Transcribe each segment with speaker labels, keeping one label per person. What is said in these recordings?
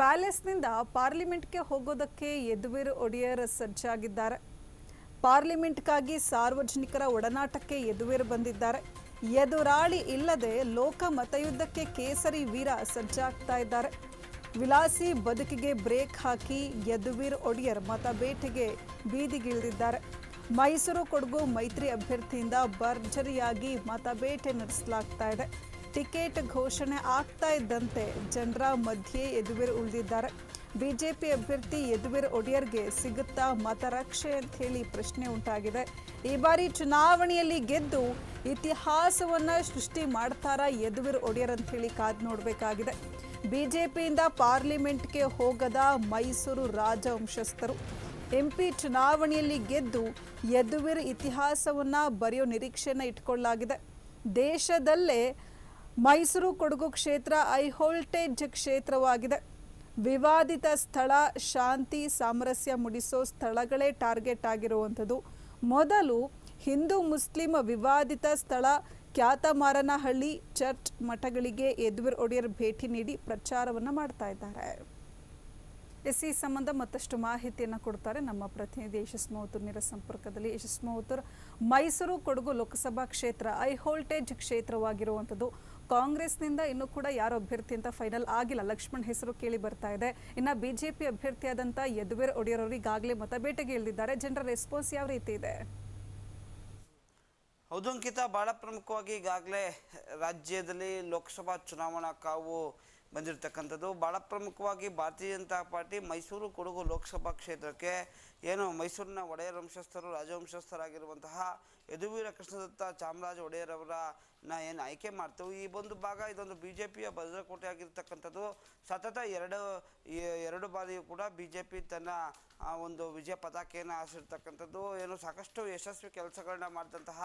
Speaker 1: ಪ್ಯಾಲೇಸ್ನಿಂದ ಪಾರ್ಲಿಮೆಂಟ್ಗೆ ಹೋಗೋದಕ್ಕೆ ಯದುವೀರ್ ಒಡೆಯರ್ ಸಜ್ಜಾಗಿದ್ದಾರೆ ಪಾರ್ಲಿಮೆಂಟ್ಗಾಗಿ ಸಾರ್ವಜನಿಕರ ಒಡನಾಟಕ್ಕೆ ಯದುವೀರ್ ಬಂದಿದ್ದಾರೆ ಎದುರಾಳಿ ಇಲ್ಲದೆ ಲೋಕ ಮತಯುದ್ಧಕ್ಕೆ ಕೇಸರಿ ವೀರ ಸಜ್ಜಾಗ್ತಾ ಇದ್ದಾರೆ ವಿಲಾಸಿ ಬದುಕಿಗೆ ಬ್ರೇಕ್ ಹಾಕಿ ಯದುವೀರ್ ಒಡೆಯರ್ ಮತಬೇಟೆಗೆ ಬೀದಿಗಿಳಿದಿದ್ದಾರೆ ಮೈಸೂರು ಕೊಡಗು ಮೈತ್ರಿ ಅಭ್ಯರ್ಥಿಯಿಂದ ಭರ್ಜರಿಯಾಗಿ ಮತಬೇಟೆ ನಡೆಸಲಾಗ್ತಾ ಇದೆ ಟಿಕೆಟ್ ಘೋಷಣೆ ಆಗ್ತಾ ಇದ್ದಂತೆ ಜನರ ಮಧ್ಯೆ ಯದುವೀರ್ ಉಳಿದಿದ್ದಾರೆ ಬಿಜೆಪಿ ಅಭ್ಯರ್ಥಿ ಯದುವೀರ್ ಒಡೆಯರ್ಗೆ ಸಿಗುತ್ತಾ ಮತರಕ್ಷೆ ಅಂತ ಹೇಳಿ ಪ್ರಶ್ನೆ ಉಂಟಾಗಿದೆ ಈ ಬಾರಿ ಚುನಾವಣೆಯಲ್ಲಿ ಗೆದ್ದು ಇತಿಹಾಸವನ್ನ ಸೃಷ್ಟಿ ಮಾಡ್ತಾರ ಯದುವೀರ್ ಒಡೆಯರ್ ಅಂತ ಹೇಳಿ ಕಾದು ನೋಡಬೇಕಾಗಿದೆ ಬಿಜೆಪಿಯಿಂದ ಪಾರ್ಲಿಮೆಂಟ್ಗೆ ಹೋಗದ ಮೈಸೂರು ರಾಜವಂಶಸ್ಥರು ಎಂಪಿ ಚುನಾವಣೆಯಲ್ಲಿ ಗೆದ್ದು ಯದುವೀರ್ ಇತಿಹಾಸವನ್ನ ಬರೆಯೋ ನಿರೀಕ್ಷೆನ ಇಟ್ಕೊಳ್ಳಲಾಗಿದೆ ದೇಶದಲ್ಲೇ ಮೈಸೂರು ಕೊಡಗು ಕ್ಷೇತ್ರ ಐಹೋಲ್ಟೇಜ್ ಕ್ಷೇತ್ರವಾಗಿದೆ ವಿವಾದಿತ ಸ್ಥಳ ಶಾಂತಿ ಸಾಮರಸ್ಯ ಮುಡಿಸೋ ಸ್ಥಳಗಳೇ ಟಾರ್ಗೆಟ್ ಆಗಿರುವಂಥದ್ದು ಮೊದಲು ಹಿಂದೂ ಮುಸ್ಲಿಂ ವಿವಾದಿತ ಸ್ಥಳ ಮಾರನಹಳ್ಳಿ ಚರ್ಚ್ ಮಠಗಳಿಗೆ ಯದುವೀರ್ ಒಡೆಯರ್ ಭೇಟಿ ನೀಡಿ ಪ್ರಚಾರವನ್ನು ಮಾಡ್ತಾ ಇದ್ದಾರೆ ಎಸ್ ಈ ಸಂಬಂಧ ಮತ್ತಷ್ಟು ಮಾಹಿತಿಯನ್ನು ಕೊಡ್ತಾರೆ ನಮ್ಮ ಪ್ರತಿನಿಧಿ ಯಶಸ್ಮೋತುರ್ ನೇರ ಸಂಪರ್ಕದಲ್ಲಿ ಯಶಸ್ಮೋತುರ್ ಮೈಸೂರು ಕೊಡಗು ಲೋಕಸಭಾ ಕ್ಷೇತ್ರ ಐಹೋಲ್ಟೇಜ್ ಕ್ಷೇತ್ರವಾಗಿರುವಂಥದ್ದು ಕಾಂಗ್ರೆಸ್ನಿಂದ ಇನ್ನೂ ಕೂಡ ಯಾರು ಅಭ್ಯರ್ಥಿ ಅಂತ ಫೈನಲ್ ಆಗಿಲ್ಲ ಲಕ್ಷ್ಮಣ್ ಹೆಸರು ಕೇಳಿ ಬರ್ತಾ ಇದೆ ಇನ್ನ ಬಿಜೆಪಿ ಅಭ್ಯರ್ಥಿಯಾದಂಥ ಯದುವೀರ್ ಒಡೆಯರ್ ಅವರು ಈಗಾಗಲೇ ಮತಬೇಟೆಗೆ ಇಳಿದಿದ್ದಾರೆ ಜನರ ರೆಸ್ಪಾನ್ಸ್ ಯಾವ ರೀತಿ ಇದೆ
Speaker 2: ಹೌದು ಅಂಕಿತ ಭಾಳ ಪ್ರಮುಖವಾಗಿ ಈಗಾಗಲೇ ರಾಜ್ಯದಲ್ಲಿ ಲೋಕಸಭಾ ಚುನಾವಣಾ ಕಾವು ಬಂದಿರತಕ್ಕಂಥದ್ದು ಭಾಳ ಪ್ರಮುಖವಾಗಿ ಭಾರತೀಯ ಜನತಾ ಪಾರ್ಟಿ ಮೈಸೂರು ಕೊಡಗು ಲೋಕಸಭಾ ಕ್ಷೇತ್ರಕ್ಕೆ ಏನು ಮೈಸೂರಿನ ಒಡೆಯರ್ ವಂಶಸ್ಥರು ರಾಜವಂಶಸ್ಥರಾಗಿರುವಂತಹ ಯದುವೀರ ಕೃಷ್ಣದತ್ತ ಚಾಮರಾಜ ಒಡೆಯರವರ ನ ಏನು ಆಯ್ಕೆ ಮಾಡ್ತೇವೆ ಈ ಒಂದು ಭಾಗ ಇದೊಂದು ಬಿ ಜೆ ಪಿಯ ಭದ್ರಕೋಟೆ ಆಗಿರ್ತಕ್ಕಂಥದ್ದು ಸತತ ಎರಡು ಎರಡು ಬಾರಿಯೂ ಕೂಡ ಬಿ ಜೆ ಪಿ ತನ್ನ ಒಂದು ವಿಜಯ ಪತಾಕೆಯನ್ನು ಆಸಿರ್ತಕ್ಕಂಥದ್ದು ಏನು ಸಾಕಷ್ಟು ಯಶಸ್ವಿ ಕೆಲಸಗಳನ್ನ ಮಾಡಿದಂತಹ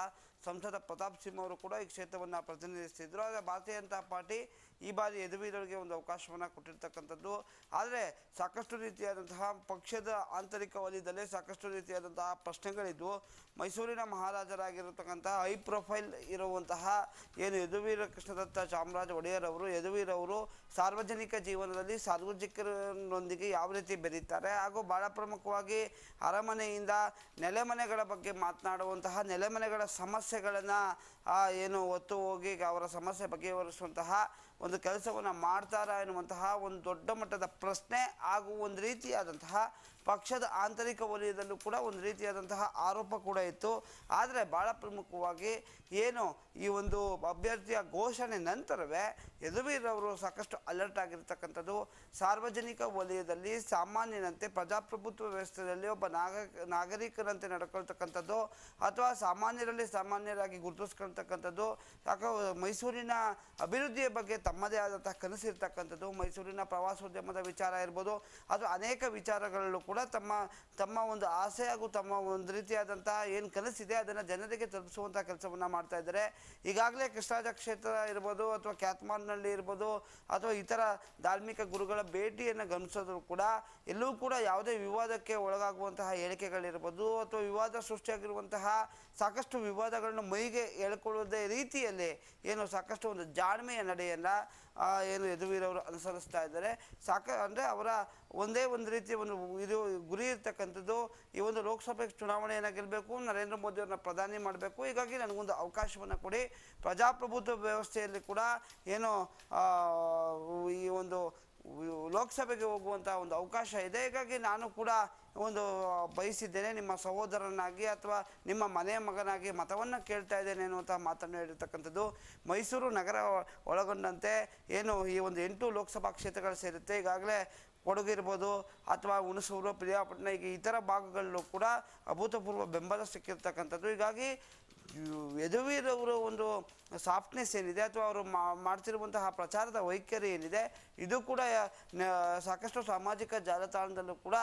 Speaker 2: ಸಂಸದ ಪ್ರತಾಪ್ ಸಿಂಹ ಅವರು ಕೂಡ ಈ ಕ್ಷೇತ್ರವನ್ನು ಪ್ರತಿನಿಧಿಸ್ತಿದ್ರು ಆದರೆ ಭಾರತೀಯ ಜನತಾ ಪಾರ್ಟಿ ಈ ಬಾರಿ ಎದುವೀರರಿಗೆ ಒಂದು ಅವಕಾಶವನ್ನು ಕೊಟ್ಟಿರ್ತಕ್ಕಂಥದ್ದು ಆದರೆ ಸಾಕಷ್ಟು ರೀತಿಯಾದಂತಹ ಪಕ್ಷದ ಆಂತರಿಕ ವಲಯದ ಸಾಕಷ್ಟು ರೀತಿಯಾದಂತಹ ಪ್ರಶ್ನೆಗಳಿದ್ದವು ಮೈಸೂರಿನ ಮಹಾರಾಜರಾಗಿರತಕ್ಕಂತಹ ಹೈ ಪ್ರೊಫೈಲ್ ಇರುವಂತಹ ಏನು ಯದುವೀರ ಕೃಷ್ಣದತ್ತ ಚಾಮರಾಜ ಒಡೆಯರ್ ಅವರು ಯದುವೀರವರು ಸಾರ್ವಜನಿಕ ಜೀವನದಲ್ಲಿ ಸಾರ್ವಜನಿಕರೊಂದಿಗೆ ಯಾವ ರೀತಿ ಬೆರೀತಾರೆ ಹಾಗೂ ಭಾಳ ಪ್ರಮುಖವಾಗಿ ಅರಮನೆಯಿಂದ ನೆಲೆಮನೆಗಳ ಬಗ್ಗೆ ಮಾತನಾಡುವಂತಹ ನೆಲೆಮನೆಗಳ ಸಮಸ್ಯೆಗಳನ್ನು ಏನು ಒತ್ತು ಹೋಗಿ ಅವರ ಸಮಸ್ಯೆ ಬಗೆಹರಿಸುವಂತಹ ಒಂದು ಕೆಲಸವನ್ನು ಮಾಡ್ತಾರಾ ಎನ್ನುವಂತಹ ಒಂದು ದೊಡ್ಡ ಮಟ್ಟದ ಪ್ರಶ್ನೆ ಹಾಗೂ ಒಂದು ರೀತಿಯಾದಂತಹ ಪಕ್ಷದ ಆಂತರಿಕ ವಲಯದಲ್ಲೂ ಕೂಡ ಒಂದು ರೀತಿಯಾದಂತಹ ಆರೋಪ ಕೂಡ ಇತ್ತು ಆದರೆ ಭಾಳ ಪ್ರಮುಖವಾಗಿ ಏನು ಈ ಒಂದು ಅಭ್ಯರ್ಥಿಯ ಘೋಷಣೆ ನಂತರವೇ ಯದುವೀರವರು ಸಾಕಷ್ಟು ಅಲರ್ಟ್ ಆಗಿರ್ತಕ್ಕಂಥದ್ದು ಸಾರ್ವಜನಿಕ ವಲಯದಲ್ಲಿ ಸಾಮಾನ್ಯನಂತೆ ಪ್ರಜಾಪ್ರಭುತ್ವ ವ್ಯವಸ್ಥೆಯಲ್ಲಿ ಒಬ್ಬ ನಾಗ ನಾಗರಿಕರಂತೆ ನಡ್ಕೊಳ್ತಕ್ಕಂಥದ್ದು ಅಥವಾ ಸಾಮಾನ್ಯರಲ್ಲಿ ಸಾಮಾನ್ಯರಾಗಿ ಗುರುತಿಸ್ಕೊಳ್ತಕ್ಕಂಥದ್ದು ಯಾಕ ಮೈಸೂರಿನ ಅಭಿವೃದ್ಧಿಯ ಬಗ್ಗೆ ತಮ್ಮದೇ ಆದಂತಹ ಕನಸಿರ್ತಕ್ಕಂಥದ್ದು ಮೈಸೂರಿನ ಪ್ರವಾಸೋದ್ಯಮದ ವಿಚಾರ ಇರ್ಬೋದು ಅದು ಅನೇಕ ವಿಚಾರಗಳಲ್ಲೂ ಕೂಡ ತಮ್ಮ ತಮ್ಮ ತಮ್ಮ ಒಂದು ಆಸೆ ಹಾಗೂ ತಮ್ಮ ಒಂದು ರೀತಿಯಾದಂತಹ ಏನು ಕನಸಿದೆ ಅದನ್ನು ಜನರಿಗೆ ತಲುಪಿಸುವಂಥ ಕೆಲಸವನ್ನು ಮಾಡ್ತಾ ಇದ್ದಾರೆ ಈಗಾಗಲೇ ಕೃಷ್ಣರಾಜ ಕ್ಷೇತ್ರ ಇರ್ಬೋದು ಅಥವಾ ಕ್ಯಾತ್ಮಾರ್ನಲ್ಲಿ ಇರ್ಬೋದು ಅಥವಾ ಇತರ ಧಾರ್ಮಿಕ ಗುರುಗಳ ಭೇಟಿಯನ್ನು ಗಮನಿಸೋದ್ರು ಕೂಡ ಎಲ್ಲೂ ಕೂಡ ಯಾವುದೇ ವಿವಾದಕ್ಕೆ ಒಳಗಾಗುವಂತಹ ಹೇಳಿಕೆಗಳಿರ್ಬೋದು ಅಥವಾ ವಿವಾದ ಸೃಷ್ಟಿಯಾಗಿರುವಂತಹ ಸಾಕಷ್ಟು ವಿವಾದಗಳನ್ನು ಮೈಗೆ ಹೇಳ್ಕೊಳ್ಳೋದೇ ರೀತಿಯಲ್ಲಿ ಏನು ಸಾಕಷ್ಟು ಒಂದು ಜಾಣ್ಮೆಯ ನಡೆಯನ್ನು ಏನು ಯದುವೀರವರು ಅನುಸರಿಸ್ತಾ ಇದ್ದಾರೆ ಸಾಕ ಅಂದರೆ ಅವರ ಒಂದೇ ಒಂದು ರೀತಿಯ ಒಂದು ಇದು ಗುರಿ ಇರ್ತಕ್ಕಂಥದ್ದು ಈ ಒಂದು ಲೋಕಸಭೆ ಚುನಾವಣೆಯನ್ನು ಗೆಲ್ಲಬೇಕು ನರೇಂದ್ರ ಮೋದಿಯವ್ರನ್ನ ಪ್ರಧಾನಿ ಮಾಡಬೇಕು ಹೀಗಾಗಿ ನನಗೊಂದು ಅವಕಾಶವನ್ನು ಕೊಡಿ ಪ್ರಜಾಪ್ರಭುತ್ವ ವ್ಯವಸ್ಥೆಯಲ್ಲಿ ಕೂಡ ಏನು ಈ ಒಂದು ಲೋಕಸಭೆಗೆ ಹೋಗುವಂಥ ಒಂದು ಅವಕಾಶ ಇದೆ ಹೀಗಾಗಿ ನಾನು ಕೂಡ ಒಂದು ಬಯಸಿದ್ದೇನೆ ನಿಮ್ಮ ಸಹೋದರನಾಗಿ ಅಥವಾ ನಿಮ್ಮ ಮನೆಯ ಮಗನಾಗಿ ಮತವನ್ನು ಕೇಳ್ತಾ ಇದ್ದೇನೆ ಅನ್ನುವಂಥ ಮಾತನ್ನು ಹೇಳಿರ್ತಕ್ಕಂಥದ್ದು ಮೈಸೂರು ನಗರ ಒಳಗೊಂಡಂತೆ ಏನು ಈ ಒಂದು ಎಂಟು ಲೋಕಸಭಾ ಕ್ಷೇತ್ರಗಳು ಸೇರುತ್ತೆ ಈಗಾಗಲೇ ಕೊಡಗಿರ್ಬೋದು ಅಥವಾ ಹುಣಸೂರು ಪ್ರಿಯಾಪಟ್ಟಣ ಈಗ ಇತರ ಭಾಗಗಳಲ್ಲೂ ಕೂಡ ಅಭೂತಪೂರ್ವ ಬೆಂಬಲ ಸಿಕ್ಕಿರ್ತಕ್ಕಂಥದ್ದು ಹೀಗಾಗಿ ಯದುವೀರವರು ಒಂದು ಸಾಫ್ಟ್ನೆಸ್ ಏನಿದೆ ಅಥವಾ ಅವರು ಮಾಡ್ತಿರುವಂತಹ ಪ್ರಚಾರದ ವೈಖರಿ ಏನಿದೆ ಇದು ಕೂಡ ಸಾಕಷ್ಟು ಸಾಮಾಜಿಕ ಜಾಲತಾಣದಲ್ಲೂ ಕೂಡ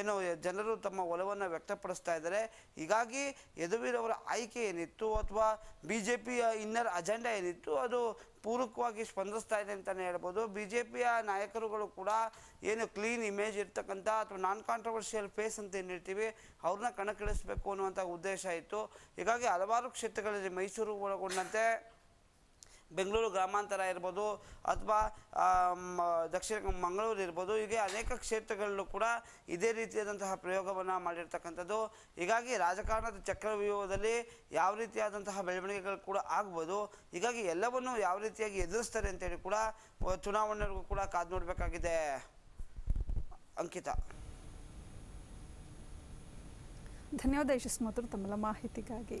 Speaker 2: ಏನು ಜನರು ತಮ್ಮ ಒಲವನ್ನು ವ್ಯಕ್ತಪಡಿಸ್ತಾ ಇದ್ದಾರೆ ಹೀಗಾಗಿ ಯದುವೀರವರ ಆಯ್ಕೆ ಏನಿತ್ತು ಅಥವಾ ಬಿ ಜೆ ಪಿಯ ಇನ್ನರ್ ಅಜೆಂಡಾ ಏನಿತ್ತು ಅದು ಪೂರಕವಾಗಿ ಸ್ಪಂದಿಸ್ತಾ ಇದೆ ಅಂತಲೇ ಹೇಳ್ಬೋದು ಬಿ ಜೆ ಪಿಯ ನಾಯಕರುಗಳು ಕೂಡ ಏನು ಕ್ಲೀನ್ ಇಮೇಜ್ ಇರ್ತಕ್ಕಂಥ ಅಥವಾ ನಾನ್ ಕಾಂಟ್ರವರ್ಷಿಯಲ್ ಫೇಸ್ ಅಂತ ಏನು ಹೇಳ್ತೀವಿ ಅವ್ರನ್ನ ಕಣಕ್ಕಿಳಿಸ್ಬೇಕು ಅನ್ನುವಂಥ ಉದ್ದೇಶ ಇತ್ತು ಹೀಗಾಗಿ ಹಲವಾರು ಕ್ಷೇತ್ರಗಳಲ್ಲಿ ಮೈಸೂರು ಒಳಗೊಂಡಂತೆ ಬೆಂಗಳೂರು ಗ್ರಾಮಾಂತರ ಇರ್ಬೋದು ಅಥವಾ ದಕ್ಷಿಣ ಮಂಗಳೂರು ಇರ್ಬೋದು ಹೀಗೆ ಅನೇಕ ಕ್ಷೇತ್ರಗಳಲ್ಲೂ ಕೂಡ ಇದೇ ರೀತಿಯಾದಂತಹ ಪ್ರಯೋಗವನ್ನು ಮಾಡಿರ್ತಕ್ಕಂಥದ್ದು ಹೀಗಾಗಿ ರಾಜಕಾರಣದ ಚಕ್ರವ್ಯೂಹದಲ್ಲಿ ಯಾವ ರೀತಿಯಾದಂತಹ ಬೆಳವಣಿಗೆಗಳು ಕೂಡ ಆಗ್ಬೋದು ಹೀಗಾಗಿ ಎಲ್ಲವನ್ನು ಯಾವ ರೀತಿಯಾಗಿ ಎದುರಿಸ್ತಾರೆ ಅಂತೇಳಿ ಕೂಡ ಚುನಾವಣೆಗೂ ಕೂಡ ಕಾದು ನೋಡಬೇಕಾಗಿದೆ ಅಂಕಿತ
Speaker 1: ಧನ್ಯವಾದ ಯಶಸ್ಮತರು ತಮ್ಮ ಮಾಹಿತಿಗಾಗಿ